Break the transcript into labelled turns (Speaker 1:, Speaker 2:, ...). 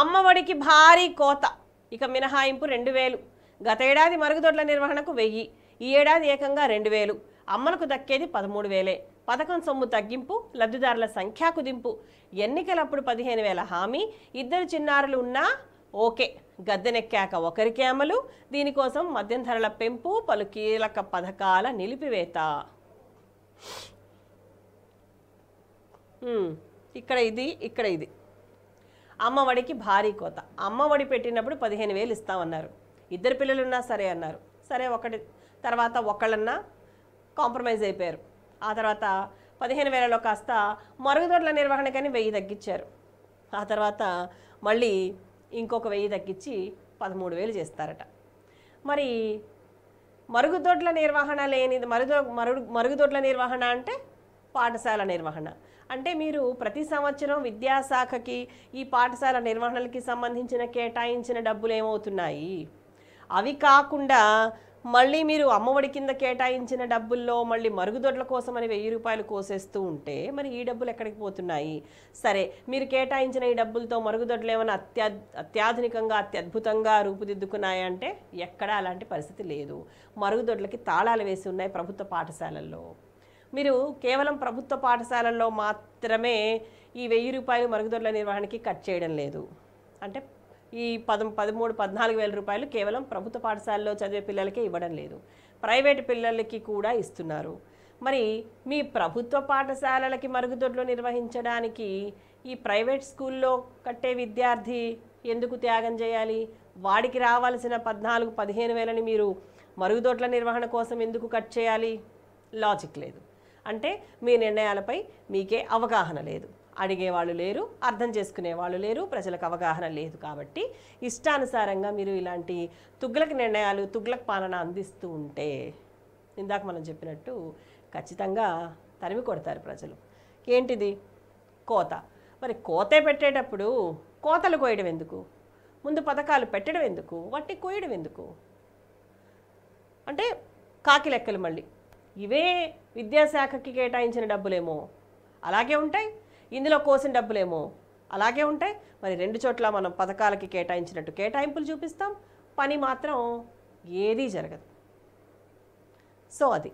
Speaker 1: అమ్మఒడికి భారీ కోత ఇక మినహాయింపు రెండు వేలు గత ఏడాది మరుగుదొడ్ల నిర్వహణకు వెయ్యి ఈ ఏడాది ఏకంగా రెండు వేలు అమ్మలకు దక్కేది పదమూడు వేలే పథకం సొమ్ము తగ్గింపు లబ్ధిదారుల సంఖ్యా కుదింపు ఎన్నికలప్పుడు పదిహేను వేల హామీ ఇద్దరు చిన్నారులు ఉన్నా ఓకే గద్దెనెక్కాక ఒకరికి అమలు దీనికోసం మద్యం ధరల పెంపు పలు కీలక పథకాల నిలిపివేత ఇక్కడ ఇది ఇక్కడ ఇది అమ్మఒడికి భారీ కోత అమ్మఒడి పెట్టినప్పుడు పదిహేను వేలు ఇస్తామన్నారు ఇద్దరు పిల్లలున్నా సరే అన్నారు సరే ఒకటి తర్వాత ఒకళ్ళన్నా కాంప్రమైజ్ అయిపోయారు ఆ తర్వాత పదిహేను వేలలో కాస్త మరుగుదొడ్ల నిర్వహణకని వెయ్యి తగ్గించారు ఆ తర్వాత మళ్ళీ ఇంకొక వెయ్యి తగ్గించి పదమూడు వేలు చేస్తారట మరి మరుగుదొడ్ల నిర్వహణ లేనిది మరుగు మరుగు మరుగుదొడ్ల నిర్వహణ అంటే పాఠశాల నిర్వహణ అంటే మీరు ప్రతి సంవత్సరం విద్యాశాఖకి ఈ పాఠశాల నిర్వహణలకి సంబంధించిన కేటాయించిన డబ్బులు ఏమవుతున్నాయి అవి కాకుండా మళ్ళీ మీరు అమ్మఒడి కింద కేటాయించిన డబ్బుల్లో మళ్ళీ మరుగుదొడ్ల కోసం అని వెయ్యి రూపాయలు కోసేస్తూ ఉంటే మరి ఈ డబ్బులు ఎక్కడికి పోతున్నాయి సరే మీరు కేటాయించిన ఈ డబ్బులతో మరుగుదొడ్లు ఏమైనా అత్యా అత్యాధునికంగా అత్యద్భుతంగా రూపుదిద్దుకున్నాయంటే ఎక్కడా అలాంటి పరిస్థితి లేదు మరుగుదొడ్లకి తాళాలు వేసి ఉన్నాయి ప్రభుత్వ పాఠశాలల్లో మీరు కేవలం ప్రభుత్వ పాఠశాలల్లో మాత్రమే ఈ వెయ్యి రూపాయలు మరుగుదొడ్ల నిర్వహణకి కట్ చేయడం లేదు అంటే ఈ పదం పదమూడు పద్నాలుగు వేల రూపాయలు కేవలం ప్రభుత్వ పాఠశాలలో చదివే పిల్లలకే ఇవ్వడం లేదు ప్రైవేటు పిల్లలకి కూడా ఇస్తున్నారు మరి మీ ప్రభుత్వ పాఠశాలలకి మరుగుదొడ్లు నిర్వహించడానికి ఈ ప్రైవేట్ స్కూల్లో కట్టే విద్యార్థి ఎందుకు త్యాగం చేయాలి వాడికి రావాల్సిన పద్నాలుగు పదిహేను వేలని మీరు మరుగుదొడ్ల నిర్వహణ కోసం ఎందుకు కట్ చేయాలి లాజిక్ లేదు అంటే మీ నిర్ణయాలపై మీకే అవగాహన లేదు అడిగేవాళ్ళు లేరు అర్థం చేసుకునేవాళ్ళు లేరు ప్రజలకు అవగాహన లేదు కాబట్టి ఇష్టానుసారంగా మీరు ఇలాంటి తుగ్లక నిర్ణయాలు తుగ్లక పాలన అందిస్తూ ఉంటే ఇందాక మనం చెప్పినట్టు ఖచ్చితంగా తరిమి కొడతారు ప్రజలు ఏంటిది కోత మరి కోతే పెట్టేటప్పుడు కోతలు కోయడం ఎందుకు ముందు పథకాలు పెట్టడం ఎందుకు వాటిని కోయడం ఎందుకు అంటే కాకి లెక్కలు మళ్ళీ ఇవే విద్యాశాఖకి కేటాయించిన డబ్బులేమో అలాగే ఉంటాయి ఇందులో కోసిన డబ్బులేమో అలాగే ఉంటాయి మరి రెండు చోట్ల మనం పథకాలకి కేటాయించినట్టు కేటాయింపులు చూపిస్తాం పని మాత్రం ఏదీ జరగదు సో అది